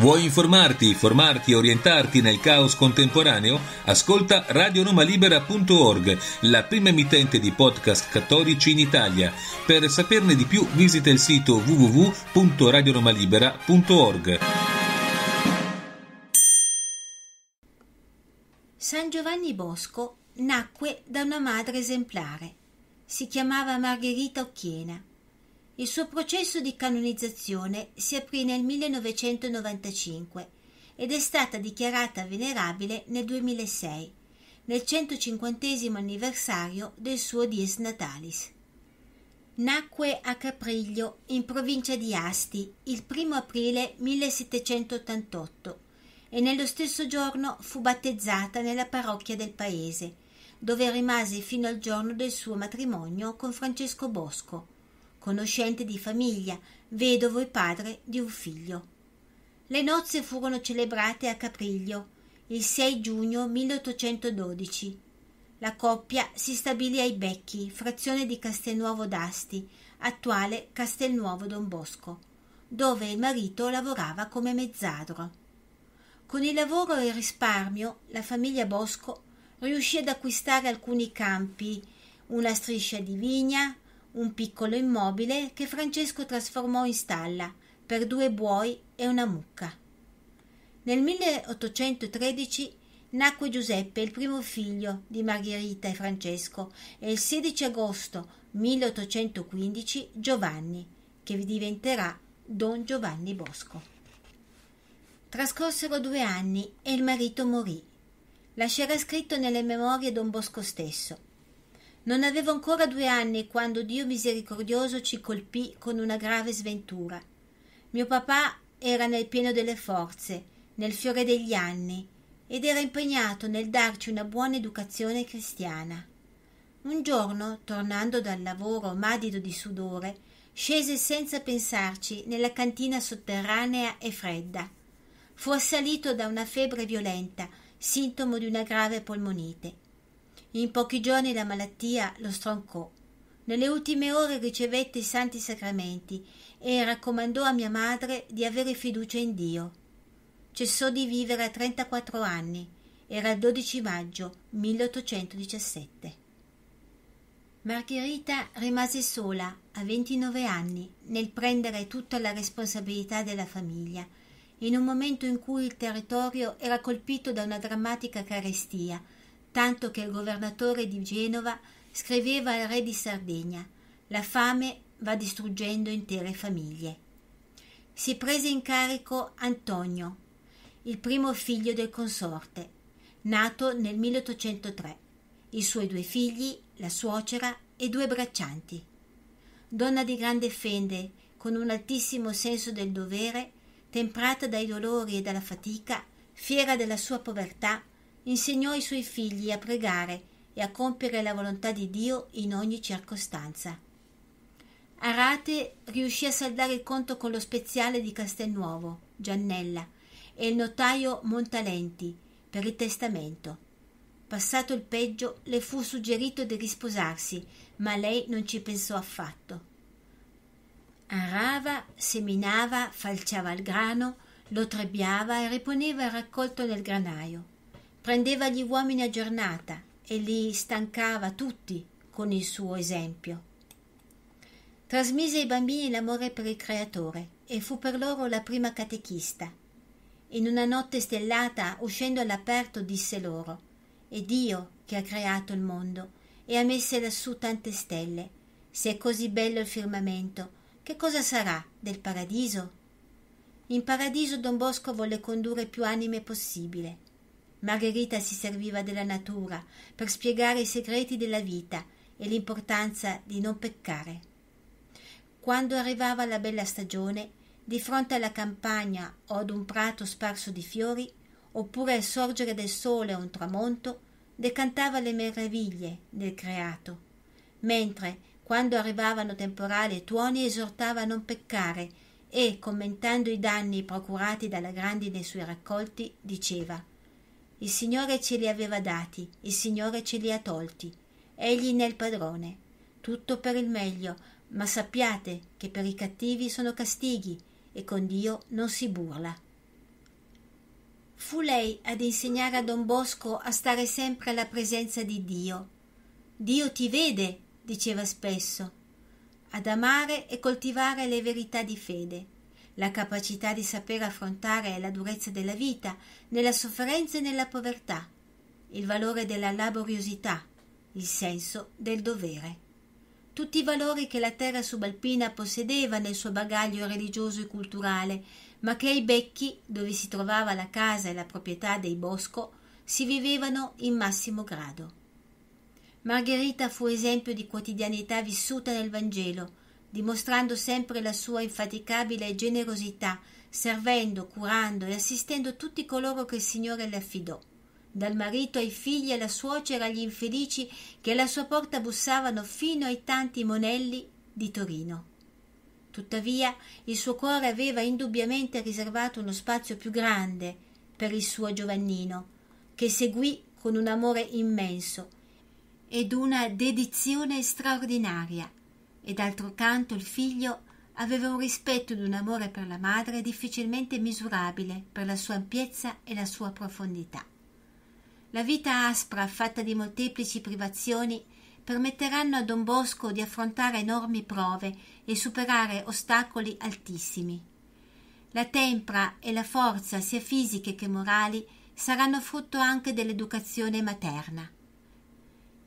Vuoi informarti, formarti e orientarti nel caos contemporaneo? Ascolta radionomalibera.org, la prima emittente di podcast cattolici in Italia. Per saperne di più visita il sito www.radionomalibera.org. San Giovanni Bosco nacque da una madre esemplare. Si chiamava Margherita Occhiena il suo processo di canonizzazione si aprì nel 1995 ed è stata dichiarata venerabile nel 2006, nel 150 anniversario del suo dies natalis. Nacque a Capriglio, in provincia di Asti, il 1 aprile 1788 e nello stesso giorno fu battezzata nella parrocchia del paese, dove rimase fino al giorno del suo matrimonio con Francesco Bosco, conoscente di famiglia, vedovo e padre di un figlio. Le nozze furono celebrate a Capriglio il 6 giugno 1812. La coppia si stabilì ai Becchi, frazione di Castelnuovo d'Asti, attuale Castelnuovo Don Bosco, dove il marito lavorava come mezzadro. Con il lavoro e il risparmio, la famiglia Bosco riuscì ad acquistare alcuni campi, una striscia di vigna, un piccolo immobile che Francesco trasformò in stalla per due buoi e una mucca. Nel 1813 nacque Giuseppe, il primo figlio di Margherita e Francesco, e il 16 agosto 1815 Giovanni, che diventerà Don Giovanni Bosco. Trascorsero due anni e il marito morì. Lascerà scritto nelle memorie Don Bosco stesso. Non avevo ancora due anni quando Dio misericordioso ci colpì con una grave sventura. Mio papà era nel pieno delle forze, nel fiore degli anni, ed era impegnato nel darci una buona educazione cristiana. Un giorno, tornando dal lavoro madido di sudore, scese senza pensarci nella cantina sotterranea e fredda. Fu assalito da una febbre violenta, sintomo di una grave polmonite in pochi giorni la malattia lo stroncò. Nelle ultime ore ricevette i santi sacramenti e raccomandò a mia madre di avere fiducia in Dio. Cessò di vivere a 34 anni. Era il 12 maggio 1817. Margherita rimase sola a 29 anni nel prendere tutta la responsabilità della famiglia, in un momento in cui il territorio era colpito da una drammatica carestia tanto che il governatore di Genova scriveva al re di Sardegna La fame va distruggendo intere famiglie. Si prese in carico Antonio, il primo figlio del consorte, nato nel 1803, i suoi due figli, la suocera e due braccianti. Donna di grande fede, con un altissimo senso del dovere, temprata dai dolori e dalla fatica, fiera della sua povertà, insegnò i suoi figli a pregare e a compiere la volontà di Dio in ogni circostanza. Arate riuscì a saldare il conto con lo speziale di Castelnuovo, Giannella, e il notaio Montalenti per il testamento. Passato il peggio, le fu suggerito di risposarsi, ma lei non ci pensò affatto. Arava, seminava, falciava il grano, lo trebbiava e riponeva il raccolto nel granaio. Prendeva gli uomini a giornata e li stancava tutti con il suo esempio. Trasmise ai bambini l'amore per il Creatore e fu per loro la prima catechista. In una notte stellata, uscendo all'aperto, disse loro: È Dio che ha creato il mondo e ha messe lassù tante stelle. Se è così bello il firmamento, che cosa sarà del paradiso? In paradiso Don Bosco volle condurre più anime possibile. Margherita si serviva della natura per spiegare i segreti della vita e l'importanza di non peccare. Quando arrivava la bella stagione, di fronte alla campagna o ad un prato sparso di fiori, oppure al sorgere del sole o un tramonto, decantava le meraviglie del creato, mentre quando arrivavano temporali e tuoni esortava a non peccare e, commentando i danni procurati dalla grandine sui raccolti, diceva il Signore ce li aveva dati, il Signore ce li ha tolti. Egli ne è il padrone. Tutto per il meglio, ma sappiate che per i cattivi sono castighi e con Dio non si burla. Fu lei ad insegnare a Don Bosco a stare sempre alla presenza di Dio. Dio ti vede, diceva spesso, ad amare e coltivare le verità di fede la capacità di sapere affrontare la durezza della vita, nella sofferenza e nella povertà, il valore della laboriosità, il senso del dovere. Tutti i valori che la terra subalpina possedeva nel suo bagaglio religioso e culturale, ma che ai becchi, dove si trovava la casa e la proprietà dei Bosco, si vivevano in massimo grado. Margherita fu esempio di quotidianità vissuta nel Vangelo, dimostrando sempre la sua infaticabile generosità, servendo, curando e assistendo tutti coloro che il Signore le affidò, dal marito ai figli, alla suocera, agli infelici che alla sua porta bussavano fino ai tanti monelli di Torino. Tuttavia il suo cuore aveva indubbiamente riservato uno spazio più grande per il suo Giovannino, che seguì con un amore immenso ed una dedizione straordinaria e d'altro canto il figlio aveva un rispetto ed un amore per la madre difficilmente misurabile per la sua ampiezza e la sua profondità. La vita aspra, fatta di molteplici privazioni, permetteranno a Don Bosco di affrontare enormi prove e superare ostacoli altissimi. La tempra e la forza, sia fisiche che morali, saranno frutto anche dell'educazione materna.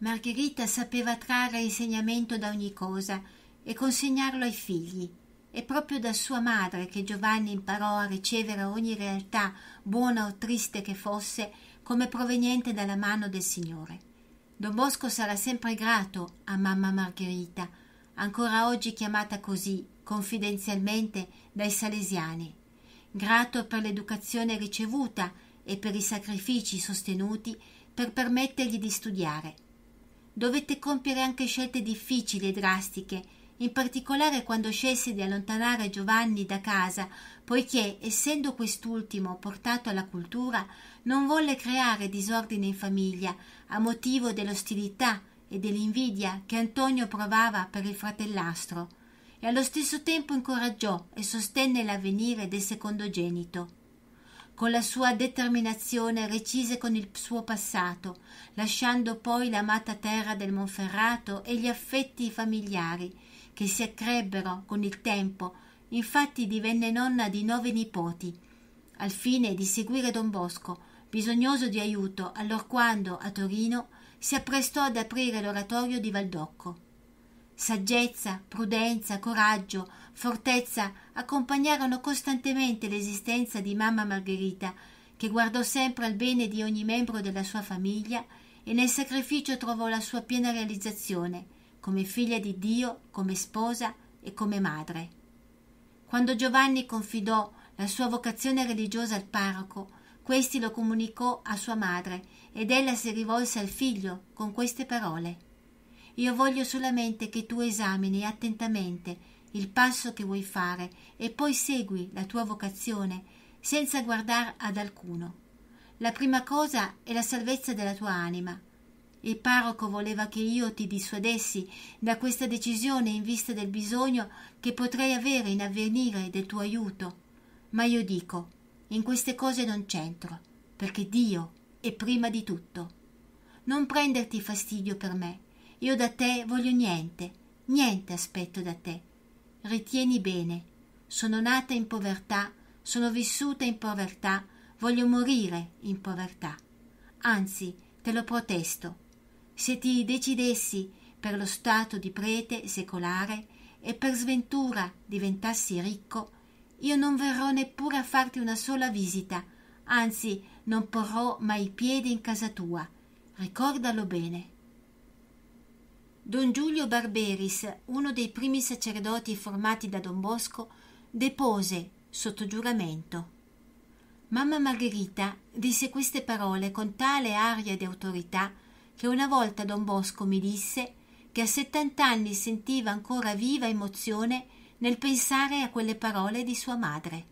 Margherita sapeva trarre insegnamento da ogni cosa e consegnarlo ai figli. È proprio da sua madre che Giovanni imparò a ricevere ogni realtà, buona o triste che fosse, come proveniente dalla mano del Signore. Don Bosco sarà sempre grato a mamma Margherita, ancora oggi chiamata così, confidenzialmente, dai salesiani. Grato per l'educazione ricevuta e per i sacrifici sostenuti per permettergli di studiare Dovette compiere anche scelte difficili e drastiche, in particolare quando scelse di allontanare Giovanni da casa, poiché, essendo quest'ultimo portato alla cultura, non volle creare disordine in famiglia, a motivo dell'ostilità e dell'invidia che Antonio provava per il fratellastro, e allo stesso tempo incoraggiò e sostenne l'avvenire del secondogenito. Con la sua determinazione recise con il suo passato, lasciando poi l'amata terra del Monferrato e gli affetti familiari, che si accrebbero con il tempo, infatti divenne nonna di nove nipoti, al fine di seguire Don Bosco, bisognoso di aiuto, allorquando a Torino si apprestò ad aprire l'oratorio di Valdocco. Saggezza, prudenza, coraggio, fortezza accompagnarono costantemente l'esistenza di mamma Margherita, che guardò sempre al bene di ogni membro della sua famiglia e nel sacrificio trovò la sua piena realizzazione, come figlia di Dio, come sposa e come madre. Quando Giovanni confidò la sua vocazione religiosa al parroco, questi lo comunicò a sua madre ed ella si rivolse al figlio con queste parole. Io voglio solamente che tu esamini attentamente il passo che vuoi fare e poi segui la tua vocazione senza guardare ad alcuno. La prima cosa è la salvezza della tua anima. Il parroco voleva che io ti dissuadessi da questa decisione in vista del bisogno che potrei avere in avvenire del tuo aiuto. Ma io dico, in queste cose non c'entro, perché Dio è prima di tutto. Non prenderti fastidio per me, io da te voglio niente, niente aspetto da te. Ritieni bene. Sono nata in povertà, sono vissuta in povertà, voglio morire in povertà. Anzi, te lo protesto. Se ti decidessi per lo stato di prete secolare e per sventura diventassi ricco, io non verrò neppure a farti una sola visita, anzi non porrò mai piede in casa tua. Ricordalo bene. Don Giulio Barberis, uno dei primi sacerdoti formati da Don Bosco, depose sotto giuramento. Mamma Margherita disse queste parole con tale aria di autorità che una volta Don Bosco mi disse che a settant'anni sentiva ancora viva emozione nel pensare a quelle parole di sua madre.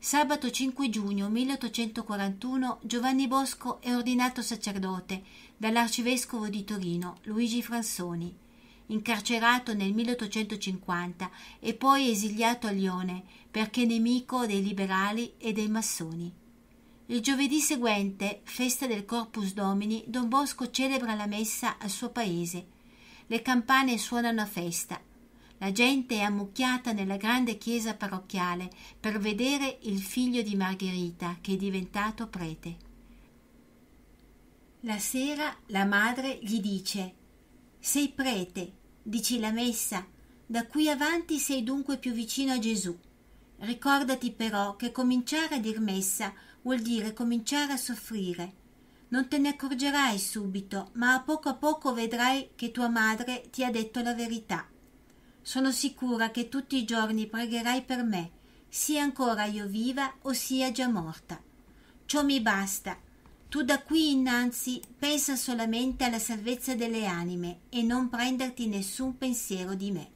Sabato 5 giugno 1841 Giovanni Bosco è ordinato sacerdote dall'arcivescovo di Torino Luigi Fransoni. Incarcerato nel 1850 e poi esiliato a Lione perché nemico dei liberali e dei massoni. Il giovedì seguente, festa del Corpus Domini, Don Bosco celebra la messa al suo paese. Le campane suonano a festa la gente è ammucchiata nella grande chiesa parrocchiale per vedere il figlio di Margherita che è diventato prete. La sera la madre gli dice Sei prete, dici la messa, da qui avanti sei dunque più vicino a Gesù. Ricordati però che cominciare a dir messa vuol dire cominciare a soffrire. Non te ne accorgerai subito, ma a poco a poco vedrai che tua madre ti ha detto la verità. Sono sicura che tutti i giorni pregherai per me, sia ancora io viva o sia già morta. Ciò mi basta. Tu da qui innanzi pensa solamente alla salvezza delle anime e non prenderti nessun pensiero di me.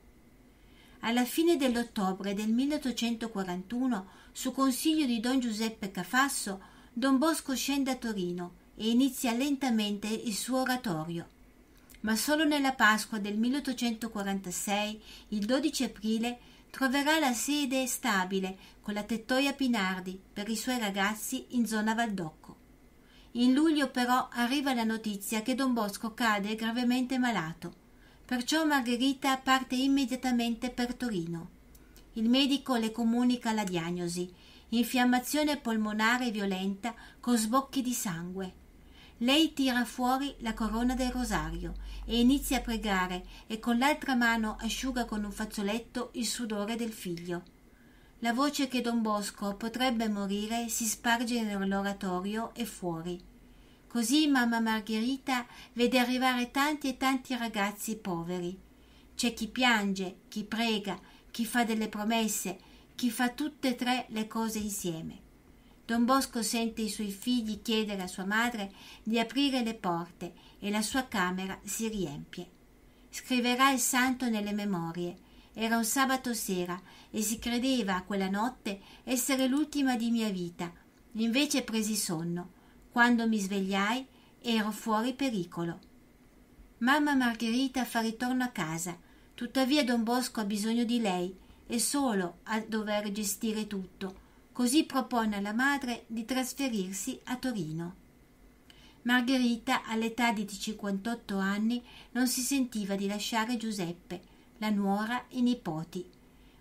Alla fine dell'ottobre del 1841, su consiglio di don Giuseppe Cafasso, don Bosco scende a Torino e inizia lentamente il suo oratorio ma solo nella Pasqua del 1846, il 12 aprile, troverà la sede stabile con la tettoia Pinardi per i suoi ragazzi in zona Valdocco. In luglio però arriva la notizia che Don Bosco cade gravemente malato, perciò Margherita parte immediatamente per Torino. Il medico le comunica la diagnosi, infiammazione polmonare violenta con sbocchi di sangue. Lei tira fuori la corona del rosario e inizia a pregare e con l'altra mano asciuga con un fazzoletto il sudore del figlio. La voce che Don Bosco potrebbe morire si sparge nell'oratorio e fuori. Così mamma Margherita vede arrivare tanti e tanti ragazzi poveri. C'è chi piange, chi prega, chi fa delle promesse, chi fa tutte e tre le cose insieme. Don Bosco sente i suoi figli chiedere a sua madre di aprire le porte e la sua camera si riempie. Scriverà il santo nelle memorie. Era un sabato sera e si credeva quella notte essere l'ultima di mia vita. Invece presi sonno. Quando mi svegliai ero fuori pericolo. Mamma Margherita fa ritorno a casa. Tuttavia Don Bosco ha bisogno di lei, è solo a dover gestire tutto Così propone alla madre di trasferirsi a Torino. Margherita, all'età di 58 anni, non si sentiva di lasciare Giuseppe, la nuora e i nipoti.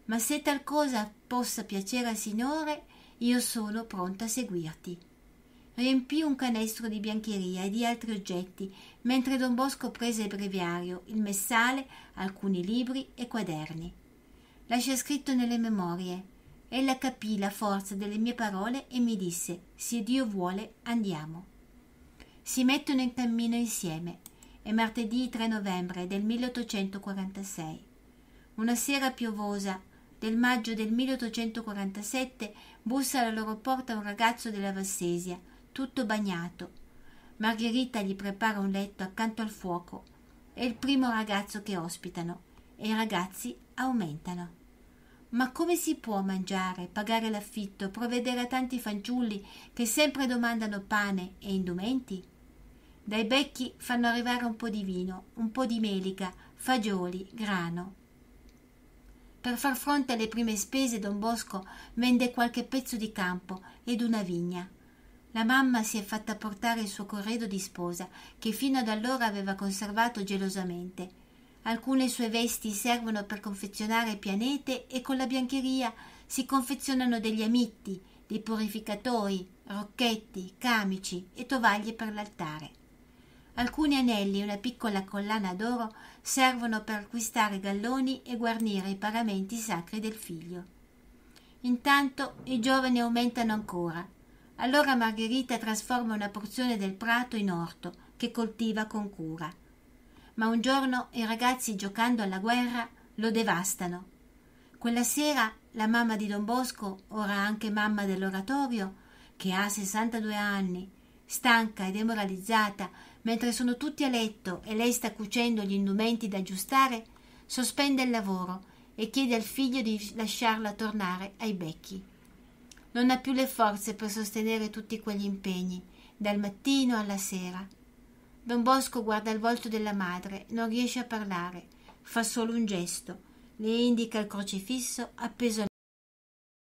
Ma se tal cosa possa piacere al Signore, io sono pronta a seguirti. Riempì un canestro di biancheria e di altri oggetti, mentre Don Bosco prese il breviario, il messale, alcuni libri e quaderni. Lascia scritto nelle memorie Ella capì la forza delle mie parole e mi disse: Se Dio vuole, andiamo. Si mettono in cammino insieme. È martedì 3 novembre del 1846. Una sera piovosa del maggio del 1847 bussa alla loro porta un ragazzo della Vassesia, tutto bagnato. Margherita gli prepara un letto accanto al fuoco. È il primo ragazzo che ospitano e i ragazzi aumentano. Ma come si può mangiare, pagare l'affitto, provvedere a tanti fanciulli che sempre domandano pane e indumenti? Dai becchi fanno arrivare un po' di vino, un po' di melica, fagioli, grano. Per far fronte alle prime spese Don Bosco vende qualche pezzo di campo ed una vigna. La mamma si è fatta portare il suo corredo di sposa, che fino ad allora aveva conservato gelosamente Alcune sue vesti servono per confezionare pianete e con la biancheria si confezionano degli amitti, dei purificatori, rocchetti, camici e tovaglie per l'altare. Alcuni anelli e una piccola collana d'oro servono per acquistare galloni e guarnire i paramenti sacri del figlio. Intanto i giovani aumentano ancora. Allora Margherita trasforma una porzione del prato in orto che coltiva con cura ma un giorno i ragazzi giocando alla guerra lo devastano. Quella sera la mamma di Don Bosco, ora anche mamma dell'oratorio, che ha 62 anni, stanca e demoralizzata, mentre sono tutti a letto e lei sta cucendo gli indumenti da aggiustare, sospende il lavoro e chiede al figlio di lasciarla tornare ai becchi. Non ha più le forze per sostenere tutti quegli impegni, dal mattino alla sera Don Bosco guarda il volto della madre, non riesce a parlare, fa solo un gesto, le indica il crocifisso appeso al